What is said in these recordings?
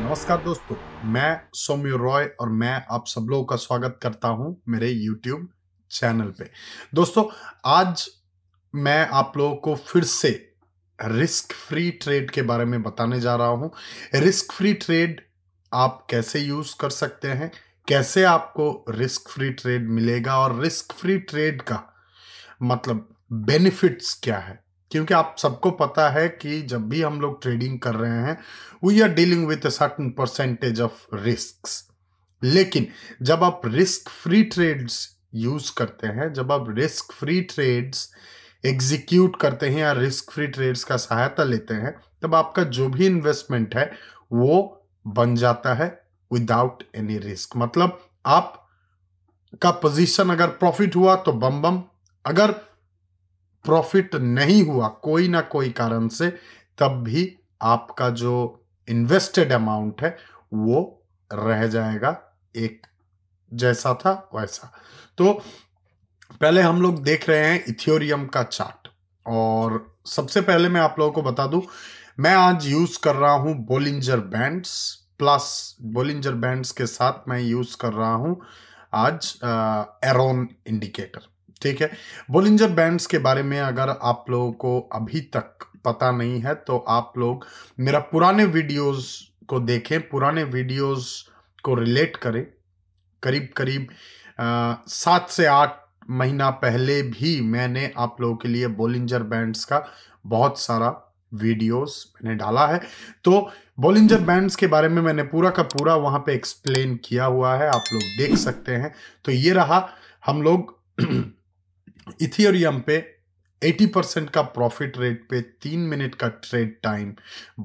नमस्कार दोस्तों मैं सौम्य रॉय और मैं आप सब लोगों का स्वागत करता हूं मेरे YouTube चैनल पे दोस्तों आज मैं आप लोगों को फिर से रिस्क फ्री ट्रेड के बारे में बताने जा रहा हूं रिस्क फ्री ट्रेड आप कैसे यूज़ कर सकते हैं कैसे आपको रिस्क फ्री ट्रेड मिलेगा और रिस्क फ्री ट्रेड का मतलब बेनिफिट्स क्या है क्योंकि आप सबको पता है कि जब भी हम लोग ट्रेडिंग कर रहे हैं we are dealing a certain percentage of risk लेकिन जब आप रिस्क फ्री ट्रेड्स यूज करते हैं जब आप रिस्क फ्री ट्रेड्स एग्जीक्यूट करते हैं या रिस्क फ्री ट्रेड्स का सहायता लेते हैं तब आपका जो भी इन्वेस्टमेंट है वो बन जाता है विदाउट एनी रिस्क मतलब आप का पोजीशन अगर प्रॉफिट हुआ तो बम बम अगर प्रॉफिट नहीं हुआ कोई ना कोई कारण से तब भी आपका जो इन्वेस्टेड अमाउंट है वो रह जाएगा एक जैसा था वैसा तो पहले हम लोग देख रहे हैं इथियोरियम का चार्ट और सबसे पहले मैं आप लोगों को बता दूं मैं आज यूज़ कर रहा हूं Bollinger bands plus Bollinger bands के साथ मैं यूज़ कर रहा हूं आज एरोन इंडिकेटर ठीक है बोलिंजर बैंड्स के बारे में अगर आप लोगों को अभी तक पता नहीं है तो आप लोग मेरा पुराने वीडियोस को देखें पुराने वीडियोस को रिलेट करें करीब करीब सात से आठ महीना पहले भी मैंने आप लोगों के लिए बोलिंजर बैंड्स का बहुत सारा वीडियोस मैंने डाला है तो बोलिंजर बैंड्स के बारे में मैंने पूरा का पूरा वहां पे एक्सप्लेन किया हुआ है आप लोग देख सकते हैं तो ये रहा हम लोग इथियोरियम पे 80 परसेंट का प्रॉफिट रेट पे तीन मिनट का trade time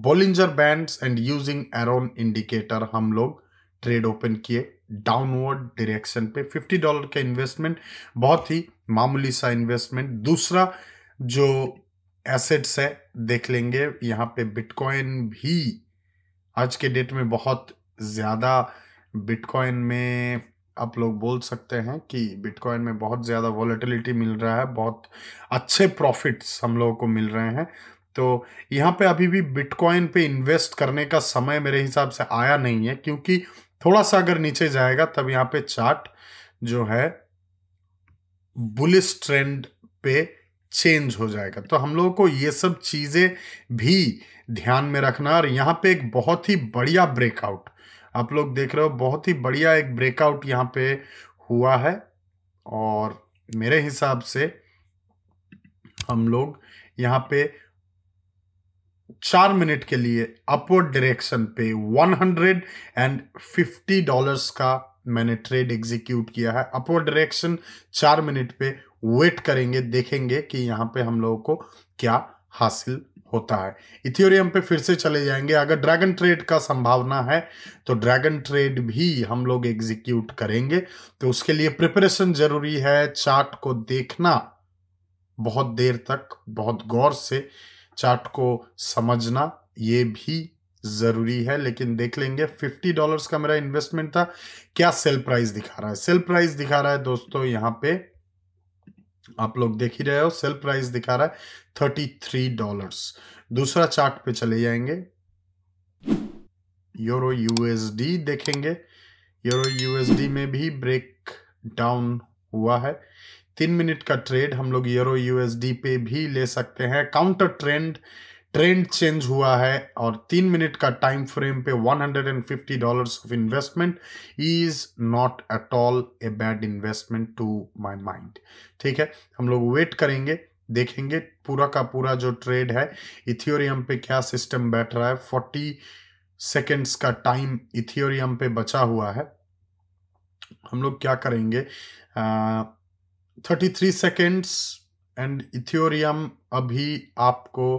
Bollinger bands and using Aroon indicator हम लोग ट्रेड ओपन किए डाउनवर्ड डायरेक्शन पे फिफ्टी डॉलर का इन्वेस्टमेंट बहुत ही मामूली सा इन्वेस्टमेंट दूसरा जो एसेट्स है देख लेंगे यहाँ पे बिटकॉइन भी आज के डेट में बहुत ज़्यादा बिटकॉइन में आप लोग बोल सकते हैं कि बिटकॉइन में बहुत ज़्यादा वॉलेटिलिटी मिल रहा है बहुत अच्छे प्रॉफिट्स हम लोगों को मिल रहे हैं तो यहाँ पे अभी भी बिटकॉइन पे इन्वेस्ट करने का समय मेरे हिसाब से आया नहीं है क्योंकि थोड़ा सा अगर नीचे जाएगा तब यहाँ पे चार्ट जो है बुलिस ट्रेंड पे चेंज हो जाएगा तो हम लोगों को ये सब चीज़ें भी ध्यान में रखना और यहाँ पे एक बहुत ही बढ़िया ब्रेकआउट आप लोग देख रहे हो बहुत ही बढ़िया एक ब्रेकआउट यहां पे हुआ है और मेरे हिसाब से हम लोग यहाँ पे चार मिनट के लिए अपवर्ड डायरेक्शन पे 150 डॉलर्स का मैंने ट्रेड एग्जीक्यूट किया है अपवर्ड डायरेक्शन चार मिनट पे वेट करेंगे देखेंगे कि यहाँ पे हम लोगों को क्या हासिल होता है इथियोरियम पे फिर से चले जाएंगे अगर ड्रैगन ट्रेड का संभावना है तो ड्रैगन ट्रेड भी हम लोग एग्जीक्यूट करेंगे तो उसके लिए प्रिपरेशन जरूरी है चार्ट को देखना बहुत देर तक बहुत गौर से चार्ट को समझना ये भी जरूरी है लेकिन देख लेंगे फिफ्टी डॉलर्स का मेरा इन्वेस्टमेंट था क्या सेल प्राइस दिखा रहा है सेल प्राइस दिखा रहा है दोस्तों यहां पे आप लोग देख ही रहे हो सेल प्राइस दिखा रहा है थर्टी थ्री डॉलर्स दूसरा चार्ट पे चले जाएंगे यूरो यूएसडी देखेंगे यूरो यूएसडी में भी ब्रेक डाउन हुआ है तीन मिनट का ट्रेड हम लोग यूरो यूएसडी पे भी ले सकते हैं काउंटर ट्रेंड ट्रेंड चेंज हुआ है और तीन मिनट का टाइम फ्रेम पे 150 dollars of investment is not at all a bad investment to my mind ठीक है हम लोग वेट करेंगे देखेंगे पूरा का पूरा जो ट्रेड है इथियोरियम पे क्या सिस्टम बैठ रहा है फोर्टी सेकेंड्स का टाइम इथियोरियम पे बचा हुआ है हम लोग क्या करेंगे आ, thirty three seconds and Ethereum अभी आपको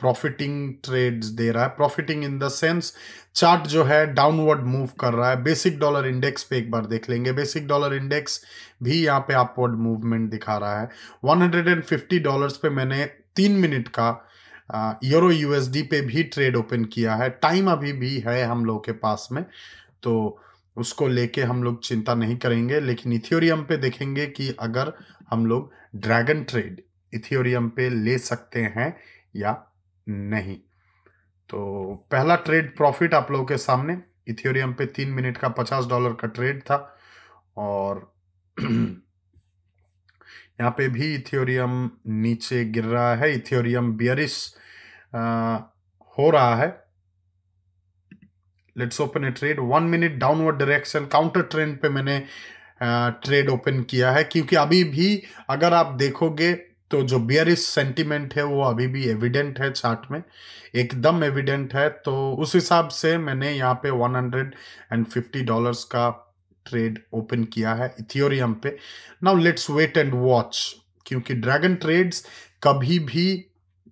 प्रॉफिटिंग ट्रेड्स दे रहा है profiting in the sense chart जो है डाउनवर्ड मूव कर रहा है बेसिक डॉलर इंडेक्स पे एक बार देख लेंगे बेसिक डॉलर इंडेक्स भी यहाँ पे अपवर्ड मूवमेंट दिखा रहा है 150 डॉलर्स पे मैंने तीन मिनट का यूरो यूएसडी पे भी ट्रेड ओपन किया है टाइम अभी भी है हम लोग के पास में तो उसको लेके हम लोग चिंता नहीं करेंगे लेकिन इथियोरियम पे देखेंगे कि अगर हम लोग ड्रैगन ट्रेड इथियोरियम पे ले सकते हैं या नहीं तो पहला ट्रेड प्रॉफिट आप लोगों के सामने इथियोरियम पे तीन मिनट का पचास डॉलर का ट्रेड था और यहाँ पे भी इथियोरियम नीचे गिर रहा है इथियोरियम बियरिस हो रहा है let's open a trade one minute downward direction counter trend पे मैंने ट्रेड uh, ओपन किया है क्योंकि अभी भी अगर आप देखोगे तो जो बियरिस सेंटिमेंट है वो अभी भी एविडेंट है चार्ट में एकदम एविडेंट है तो उस हिसाब से मैंने यहाँ पे 150 डॉलर्स का ट्रेड ओपन किया है इथियोरियम पे now let's wait and watch क्योंकि ड्रैगन ट्रेड्स कभी भी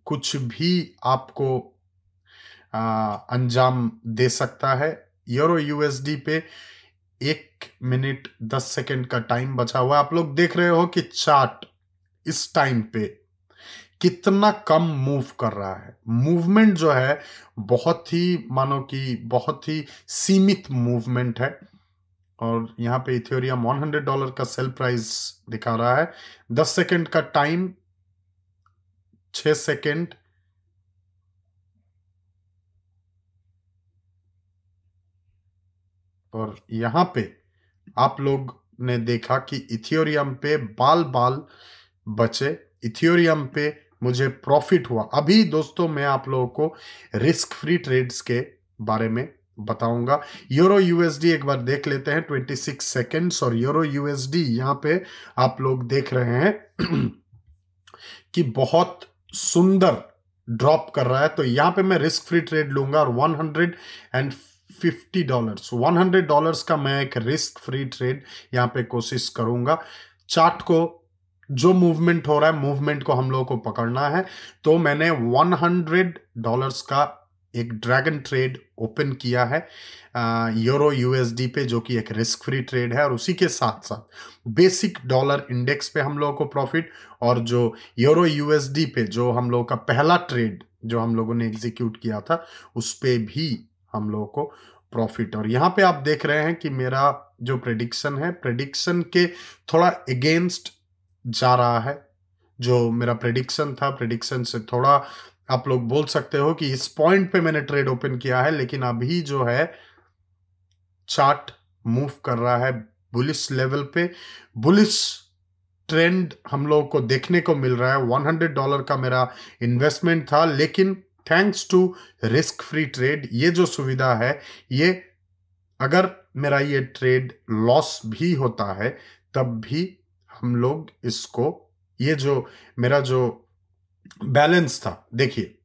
कुछ भी आपको अंजाम दे सकता है यूरो यूएसडी पे एक मिनट दस सेकंड का टाइम बचा हुआ आप लोग देख रहे हो कि चार्ट इस टाइम पे कितना कम मूव कर रहा है मूवमेंट जो है बहुत ही मानो कि बहुत ही सीमित मूवमेंट है और यहां पे इथियोरियम 100 डॉलर का सेल प्राइस दिखा रहा है 10 सेकंड का टाइम 6 सेकंड और यहाँ पे आप लोग ने देखा कि इथियोरियम पे बाल बाल बचे इथियोरियम पे मुझे प्रॉफिट हुआ अभी दोस्तों मैं आप लोगों को रिस्क फ्री ट्रेड्स के बारे में बताऊंगा यूरो यूएसडी एक बार देख लेते हैं 26 सेकेंड्स और यूरो यूएसडी यहाँ पे आप लोग देख रहे हैं कि बहुत सुंदर ड्रॉप कर रहा है तो यहाँ पे मैं रिस्क फ्री ट्रेड लूंगा और hundred and fifty dollars one hundred dollars का मैं एक रिस्क फ्री ट्रेड यहां पे कोशिश करूंगा चार्ट को जो मूवमेंट हो रहा है मूवमेंट को हम लोगों को पकड़ना है तो मैंने वन हंड्रेड डॉलर्स का एक ड्रैगन ट्रेड ओपन किया है यूरो यूएसडी पे जो कि एक रिस्क फ्री ट्रेड है और उसी के साथ साथ बेसिक डॉलर इंडेक्स पे हम लोगों को प्रॉफिट और जो यूरो यूएसडी पे जो हम लोगों का पहला ट्रेड जो हम लोगों ने एग्जीक्यूट किया था उस पर भी हम लोगों को प्रॉफिट और यहाँ पे आप देख रहे हैं कि मेरा जो प्रेडिक्शन है प्रेडिक्शन के थोड़ा अगेंस्ट जा रहा है जो मेरा प्रेडिक्शन था प्रेडिक्शन से थोड़ा आप लोग बोल सकते हो कि इस पॉइंट पे मैंने ट्रेड ओपन किया है लेकिन अभी जो है चार्ट मूव कर रहा है बुलिस लेवल पे बुलिस ट्रेंड हम लोगों को देखने को मिल रहा है 100 डॉलर का मेरा इन्वेस्टमेंट था लेकिन thanks to risk free trade ये जो सुविधा है ये अगर मेरा ये ट्रेड लॉस भी होता है तब भी हम लोग इसको ये जो मेरा जो बैलेंस था देखिए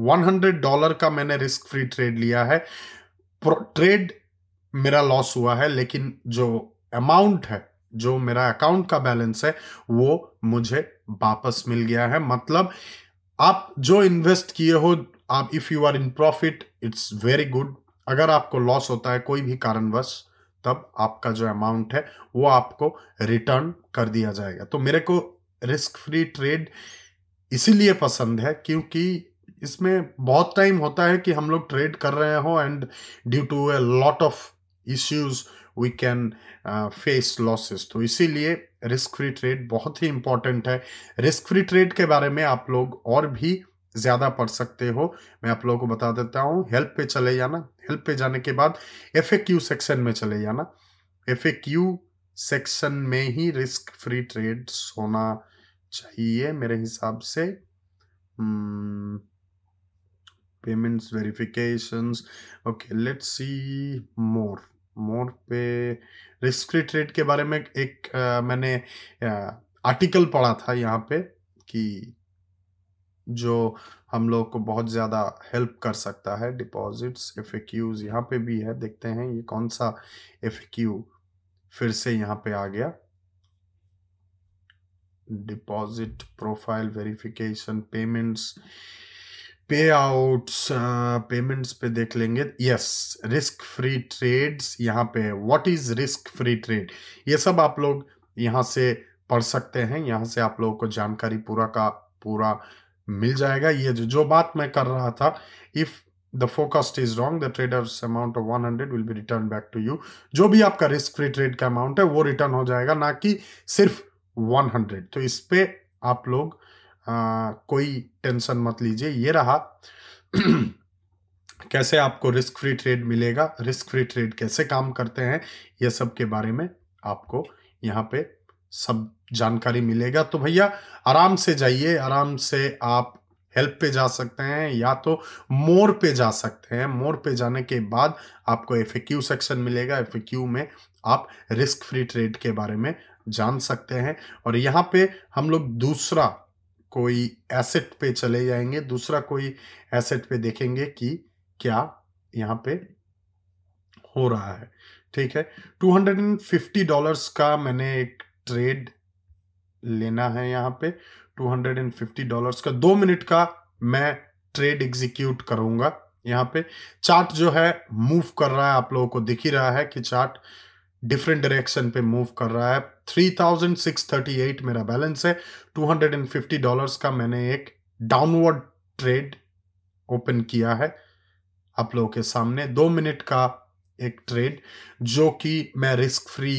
100 डॉलर का मैंने रिस्क फ्री ट्रेड लिया है ट्रेड मेरा लॉस हुआ है लेकिन जो अमाउंट है जो मेरा अकाउंट का बैलेंस है वो मुझे वापस मिल गया है मतलब आप जो इन्वेस्ट किए हो आप if you are in profit it's very good अगर आपको लॉस होता है कोई भी कारणवश तब आपका जो अमाउंट है वो आपको रिटर्न कर दिया जाएगा तो मेरे को रिस्क फ्री ट्रेड इसीलिए पसंद है क्योंकि इसमें बहुत टाइम होता है कि हम लोग ट्रेड कर रहे हो and due to a lot of issues we can face losses तो इसीलिए रिस्क फ्री ट्रेड बहुत ही इंपॉर्टेंट है रिस्क फ्री ट्रेड के बारे में आप लोग और भी ज़्यादा पढ़ सकते हो मैं आप लोगों को बता देता हूँ हेल्प पे चले जाना हेल्प पे जाने के बाद एफ ए क्यू सेक्शन में चले जाना एफ ए क्यू सेक्शन में ही रिस्क फ्री ट्रेड होना चाहिए मेरे हिसाब से payments verifications okay let's see more mode पे रिस्क फ्री ट्रेड के बारे में एक आ, मैंने आ, आर्टिकल पढ़ा था यहाँ पे कि जो हम लोग को बहुत ज़्यादा हेल्प कर सकता है डिपॉजिट्स एफ क्यूज यहाँ पे भी है देखते हैं ये कौन सा एफ फिर से यहाँ पे आ गया deposit profile verification payments payouts payments पे देख लेंगे यस रिस्क फ्री ट्रेड्स यहाँ पे है what is risk free trade ये सब आप लोग यहाँ से पढ़ सकते हैं यहाँ से आप लोगों को जानकारी पूरा का पूरा मिल जाएगा ये जो जो बात मैं कर रहा था if the forecast is wrong the trader's amount of one hundred will be return back to you जो भी आपका रिस्क फ्री ट्रेड का अमाउंट है वो रिटर्न हो जाएगा ना कि सिर्फ हंड्रेड तो इस पर आप लोग आ, कोई टेंशन मत लीजिए ये रहा कैसे आपको रिस्क फ्री ट्रेड मिलेगा रिस्क फ्री ट्रेड कैसे काम करते हैं ये सब के बारे में आपको यहाँ पे सब जानकारी मिलेगा तो भैया आराम से जाइए आराम से आप हेल्प पे जा सकते हैं या तो मोर पे जा सकते हैं मोर पे जाने के बाद आपको एफ सेक्शन मिलेगा एफ में आप रिस्क फ्री ट्रेड के बारे में जान सकते हैं और यहाँ पे हम लोग दूसरा कोई एसेट पे चले जाएंगे दूसरा कोई एसेट पे देखेंगे कि क्या यहाँ पे हो रहा है ठीक है 250 डॉलर्स का मैंने एक ट्रेड लेना है यहाँ पे 250 डॉलर्स का दो मिनट का मैं ट्रेड एग्जीक्यूट करूंगा यहाँ पे चार्ट जो है मूव कर रहा है आप लोगों को दिख ही रहा है कि चार्ट डिफरेंट डायरेक्शन पे मूव कर रहा है 3638 मेरा बैलेंस है 250 डॉलर्स का मैंने एक डाउनवर्ड ट्रेड ओपन किया है आप लोगों के सामने दो मिनट का एक ट्रेड जो कि मैं रिस्क फ्री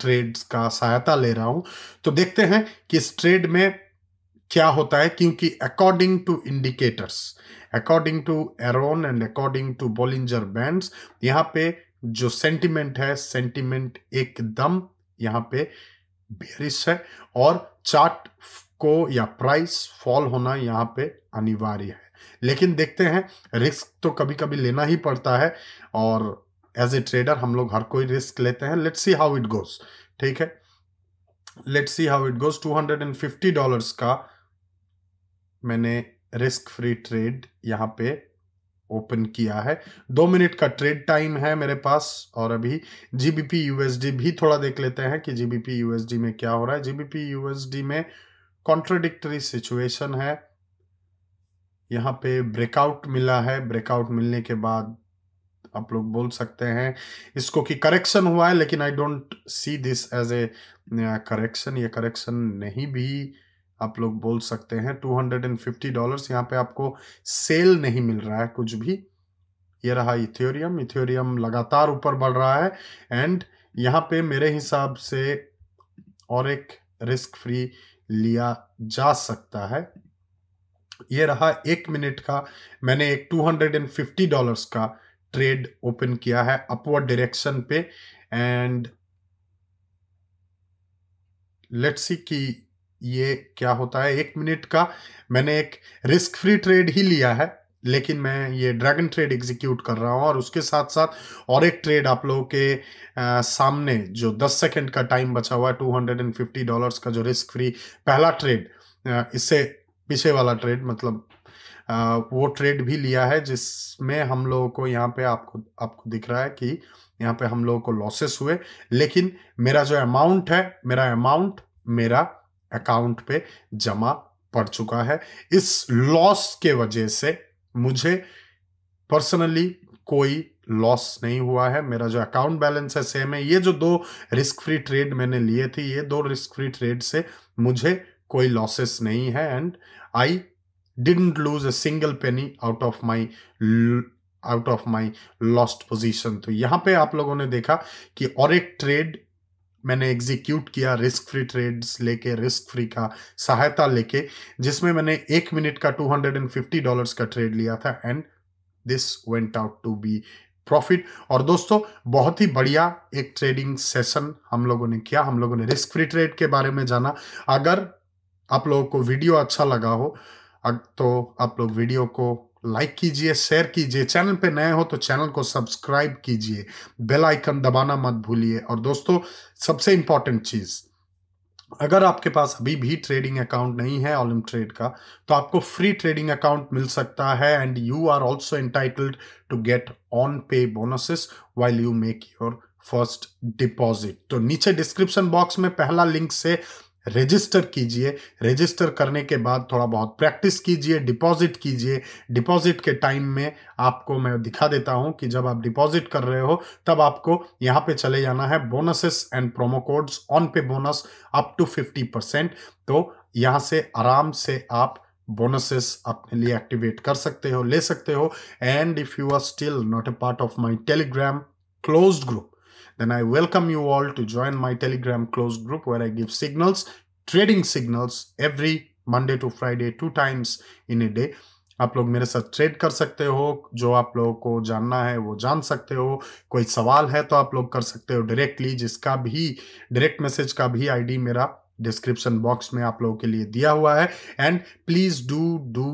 ट्रेड्स का सहायता ले रहा हूं तो देखते हैं कि इस ट्रेड में क्या होता है क्योंकि according to indicators according to Aroon and according to Bollinger bands यहां पे जो सेंटिमेंट है सेंटिमेंट एकदम यहां पे बेरिश है और चार्ट को या प्राइस फॉल होना यहां पे अनिवार्य है लेकिन देखते हैं रिस्क तो कभी कभी लेना ही पड़ता है और एज ए ट्रेडर हम लोग हर कोई रिस्क लेते हैं let's see how it goes ठीक है let's see how it goes 250 dollars का मैंने रिस्क फ्री ट्रेड यहां पे ओपन किया है दो मिनट का ट्रेड टाइम है मेरे पास और अभी जीबीपी यूएसडी भी थोड़ा देख लेते हैं कि जीबीपी यूएसडी में क्या हो रहा है जीबीपी यूएसडी में कॉन्ट्रोडिक्टरी सिचुएशन है यहाँ पे ब्रेकआउट मिला है ब्रेकआउट मिलने के बाद आप लोग बोल सकते हैं इसको कि करेक्शन हुआ है लेकिन I don't see this as a correction ये करेक्शन नहीं भी आप लोग बोल सकते हैं two hundred and fifty dollar यहाँ पे आपको सेल नहीं मिल रहा है कुछ भी ये रहा इथियोरियम इथियोरियम लगातार ऊपर बढ़ रहा है एंड यहाँ पे मेरे हिसाब से और एक रिस्क फ्री लिया जा सकता है ये रहा एक मिनट का मैंने एक फिफ्टी डॉलर का ट्रेड ओपन किया है अपवर्ड डायरेक्शन पे एंड लेट्स सी की ये क्या होता है एक मिनट का मैंने एक रिस्क फ्री ट्रेड ही लिया है लेकिन मैं ये ड्रैगन ट्रेड एग्जीक्यूट कर रहा हूँ और उसके साथ साथ और एक ट्रेड आप लोगों के आ, सामने जो 10 सेकंड का टाइम बचा हुआ है 250 डॉलर्स का जो रिस्क फ्री पहला ट्रेड इससे पीछे वाला ट्रेड मतलब आ, वो ट्रेड भी लिया है जिसमें हम लोगों को यहाँ पे आपको आपको दिख रहा है कि यहाँ पे हम लोगों को लॉसेस हुए लेकिन मेरा जो अमाउंट है मेरा अमाउंट मेरा अकाउंट पे जमा पड़ चुका है इस लॉस के वजह से मुझे पर्सनली कोई लॉस नहीं हुआ है मेरा जो अकाउंट बैलेंस है सेम है ये जो दो रिस्क फ्री ट्रेड मैंने लिए थे ये दो रिस्क फ्री ट्रेड से मुझे कोई लॉसेस नहीं है and I didn't lose a single penny out of my out of my lost position तो यहां पे आप लोगों ने देखा कि और एक ट्रेड मैंने एग्जीक्यूट किया रिस्क फ्री ट्रेड्स लेके रिस्क फ्री का सहायता लेके जिसमें मैंने एक मिनट का two hundred and fifty dollar का ट्रेड लिया था and this went out to be profit और दोस्तों बहुत ही बढ़िया एक ट्रेडिंग सेशन हम लोगों ने किया हम लोगों ने रिस्क फ्री ट्रेड के बारे में जाना अगर आप लोगों को वीडियो अच्छा लगा हो तो आप लोग वीडियो को लाइक कीजिए शेयर कीजिए चैनल पे नए हो तो चैनल को सब्सक्राइब कीजिए बेल आइकन दबाना मत भूलिए और दोस्तों सबसे इंपॉर्टेंट चीज़ अगर आपके पास अभी भी ट्रेडिंग अकाउंट नहीं है ऑलिम ट्रेड का तो आपको फ्री ट्रेडिंग अकाउंट मिल सकता है and you are also entitled to get on pay bonuses while you make your first deposit तो नीचे डिस्क्रिप्शन बॉक्स में पहला लिंक से रजिस्टर कीजिए रजिस्टर करने के बाद थोड़ा बहुत प्रैक्टिस कीजिए डिपॉजिट कीजिए डिपॉजिट के टाइम में आपको मैं दिखा देता हूं कि जब आप डिपॉजिट कर रहे हो तब आपको यहां पे चले जाना है bonuses and promo codes on pay bonus up to fifty percent तो यहां से आराम से आप बोनसेस अपने लिए एक्टिवेट कर सकते हो ले सकते हो and if you are still not a part of my Telegram close group then I welcome you all to join my Telegram closed group where I give signals, trading signals every Monday to Friday two times in a day आप लोग मेरे साथ trade कर सकते हो जो आप लोगों को जानना है वो जान सकते हो कोई सवाल है तो आप लोग कर सकते हो डायरेक्टली जिसका भी डायरेक्ट मैसेज का भी आईडी मेरा डिस्क्रिप्शन बॉक्स में आप लोगों के लिए दिया हुआ है and please do do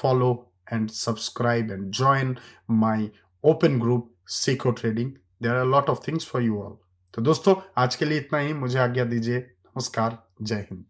follow and subscribe and join my open group सीखो trading there are lot of things for you all तो दोस्तों आज के लिए इतना ही मुझे आज्ञा दीजिए नमस्कार जय हिंद